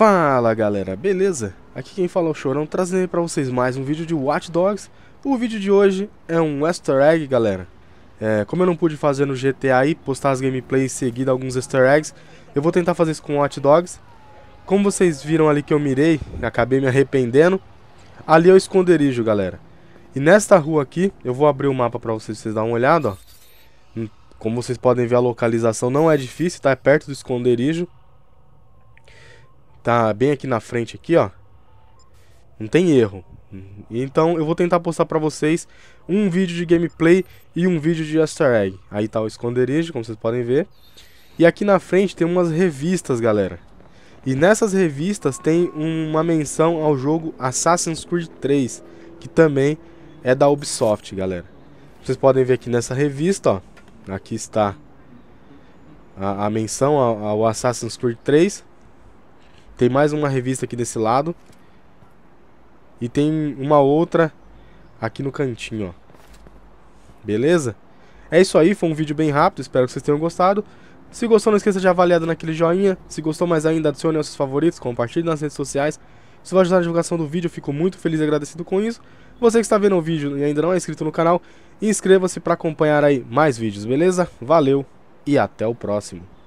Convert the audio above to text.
Fala galera, beleza? Aqui quem fala é o Chorão, trazendo para vocês mais um vídeo de Watch Dogs. O vídeo de hoje é um easter egg, galera. É, como eu não pude fazer no GTA e postar as gameplays seguida alguns easter eggs, eu vou tentar fazer isso com Watch Dogs. Como vocês viram ali que eu mirei, acabei me arrependendo, ali é o esconderijo, galera. E nesta rua aqui, eu vou abrir o mapa para vocês, vocês darem uma olhada, ó. Hum, como vocês podem ver, a localização não é difícil, tá? É perto do esconderijo. Tá bem aqui na frente aqui, ó. Não tem erro. Então eu vou tentar postar pra vocês um vídeo de gameplay e um vídeo de easter egg. Aí tá o esconderijo, como vocês podem ver. E aqui na frente tem umas revistas, galera. E nessas revistas tem uma menção ao jogo Assassin's Creed 3, que também é da Ubisoft, galera. Vocês podem ver aqui nessa revista, ó. Aqui está a, a menção ao, ao Assassin's Creed 3. Tem mais uma revista aqui desse lado. E tem uma outra aqui no cantinho, ó. Beleza? É isso aí, foi um vídeo bem rápido, espero que vocês tenham gostado. Se gostou, não esqueça de avaliar naquele joinha. Se gostou mais ainda, adicione aos seus favoritos, compartilhe nas redes sociais. Isso vai ajudar na divulgação do vídeo, fico muito feliz e agradecido com isso. Você que está vendo o vídeo e ainda não é inscrito no canal, inscreva-se para acompanhar aí mais vídeos, beleza? Valeu e até o próximo.